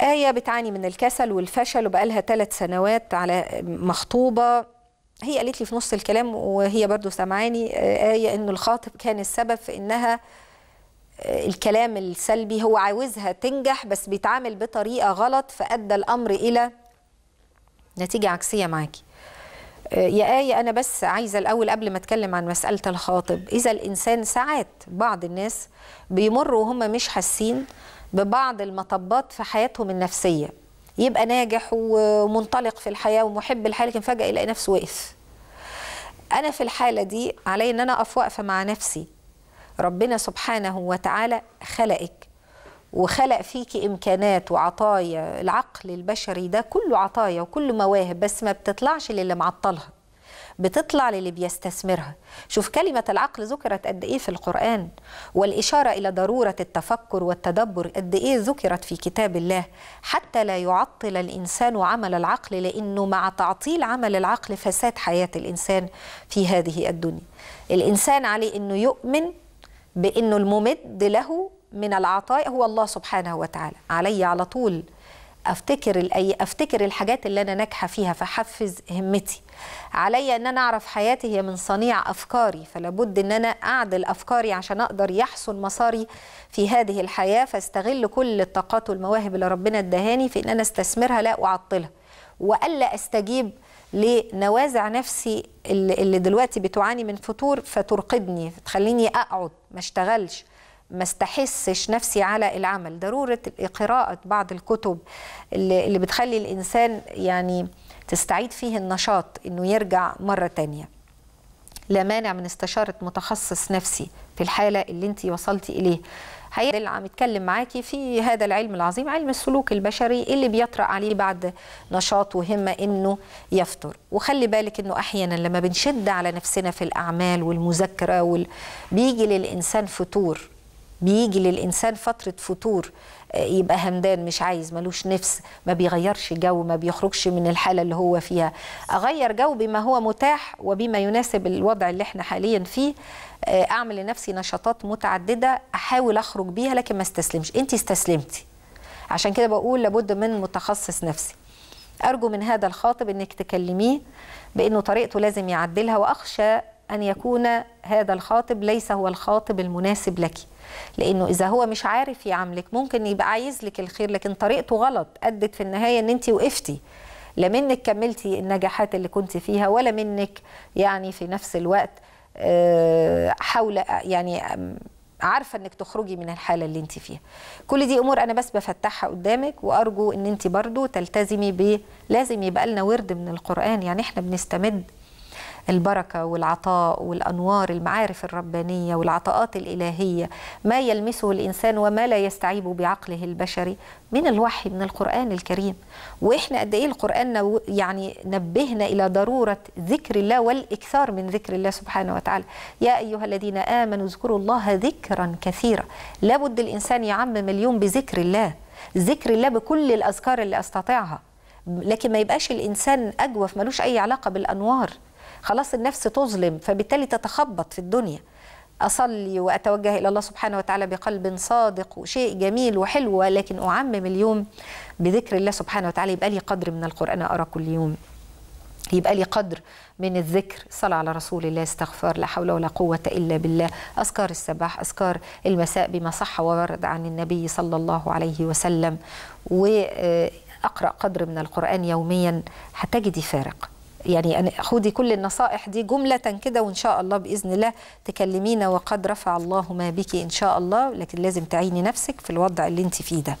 آية بتعاني من الكسل والفشل وبقالها ثلاث سنوات على مخطوبة هي قالت لي في نص الكلام وهي برضو سامعاني آه، آية إنه الخاطب كان السبب في إنها آه، الكلام السلبي هو عاوزها تنجح بس بيتعامل بطريقة غلط فأدى الأمر إلى نتيجة عكسية معاكي آه، يا آية أنا بس عايزة الأول قبل ما أتكلم عن مسألة الخاطب إذا الإنسان ساعات بعض الناس بيمروا وهم مش حاسين ببعض المطبات في حياتهم النفسيه يبقى ناجح ومنطلق في الحياه ومحب الحياه لكن فجاه يلاقي نفسه وقف انا في الحاله دي علي ان انا اقف واقفه مع نفسي ربنا سبحانه وتعالى خلقك وخلق فيكي امكانات وعطايا العقل البشري ده كله عطايا وكله مواهب بس ما بتطلعش للي معطلها بتطلع للي بيستثمرها شوف كلمة العقل ذكرت قد إيه في القرآن والإشارة إلى ضرورة التفكر والتدبر قد إيه ذكرت في كتاب الله حتى لا يعطل الإنسان عمل العقل لأنه مع تعطيل عمل العقل فساد حياة الإنسان في هذه الدنيا الإنسان عليه أنه يؤمن بأنه الممد له من العطاء هو الله سبحانه وتعالى علي على طول افتكر الأي... افتكر الحاجات اللي انا ناجحه فيها فحفز همتي عليا ان انا اعرف حياتي هي من صنيع افكاري فلابد ان انا اعدل افكاري عشان اقدر يحصل مساري في هذه الحياه فاستغل كل الطاقات والمواهب اللي ربنا ادهاني في ان انا استثمرها لا اعطلها والا استجيب لنوازع نفسي اللي دلوقتي بتعاني من فتور فترقدني تخليني اقعد ما اشتغلش ما استحسش نفسي على العمل ضرورة قراءة بعض الكتب اللي بتخلي الإنسان يعني تستعيد فيه النشاط إنه يرجع مرة تانية لا مانع من استشارة متخصص نفسي في الحالة اللي انت وصلتي إليه هيدل عم يتكلم معاكي في هذا العلم العظيم علم السلوك البشري اللي بيطرأ عليه بعد نشاط وهمة انه يفطر وخلي بالك انه احيانا لما بنشد على نفسنا في الاعمال والمذاكرة وال... بيجي للانسان فتور بيجي للإنسان فترة فتور آه، يبقى همدان مش عايز ملوش نفس ما بيغيرش جو ما بيخرجش من الحالة اللي هو فيها أغير جو بما هو متاح وبما يناسب الوضع اللي احنا حاليا فيه آه، أعمل لنفسي نشاطات متعددة أحاول أخرج بيها لكن ما استسلمش أنت استسلمتي عشان كده بقول لابد من متخصص نفسي أرجو من هذا الخاطب أنك تكلميه بأنه طريقته لازم يعدلها وأخشى أن يكون هذا الخاطب ليس هو الخاطب المناسب لك لأنه إذا هو مش عارف يعاملك ممكن يبقى عايز لك الخير لكن طريقته غلط أدت في النهاية أن أنت وقفتي لا منك كملتي النجاحات اللي كنت فيها ولا منك يعني في نفس الوقت آه، حول يعني عارفه انك تخرجي من الحاله اللي انت فيها كل دي امور انا بس بفتحها قدامك وارجو ان انت برضو تلتزمي ب لازم يبقى لنا ورد من القران يعني احنا بنستمد البركه والعطاء والانوار المعارف الربانيه والعطاءات الالهيه ما يلمسه الانسان وما لا يستعيب بعقله البشري من الوحي من القران الكريم واحنا قد ايه القران يعني نبهنا الى ضروره ذكر الله والاكثار من ذكر الله سبحانه وتعالى يا ايها الذين امنوا اذكروا الله ذكرا كثيرا لابد الانسان يعمم اليوم بذكر الله ذكر الله بكل الاذكار اللي استطيعها لكن ما يبقاش الانسان اجوف ملوش اي علاقه بالانوار خلاص النفس تظلم فبالتالي تتخبط في الدنيا أصلي وأتوجه إلى الله سبحانه وتعالى بقلب صادق وشيء جميل وحلو ولكن أعمم اليوم بذكر الله سبحانه وتعالى يبقى لي قدر من القرآن أقرأ كل يوم يبقى لي قدر من الذكر صلى على رسول الله استغفار لا حول ولا قوة إلا بالله أذكار الصباح أذكار المساء بما صح وورد عن النبي صلى الله عليه وسلم وأقرأ قدر من القرآن يوميا هتجدي فارق يعني أنا خدي كل النصائح دي جملة كده وإن شاء الله بإذن الله تكلمينا وقد رفع الله ما بك إن شاء الله لكن لازم تعيني نفسك في الوضع اللي أنت فيه ده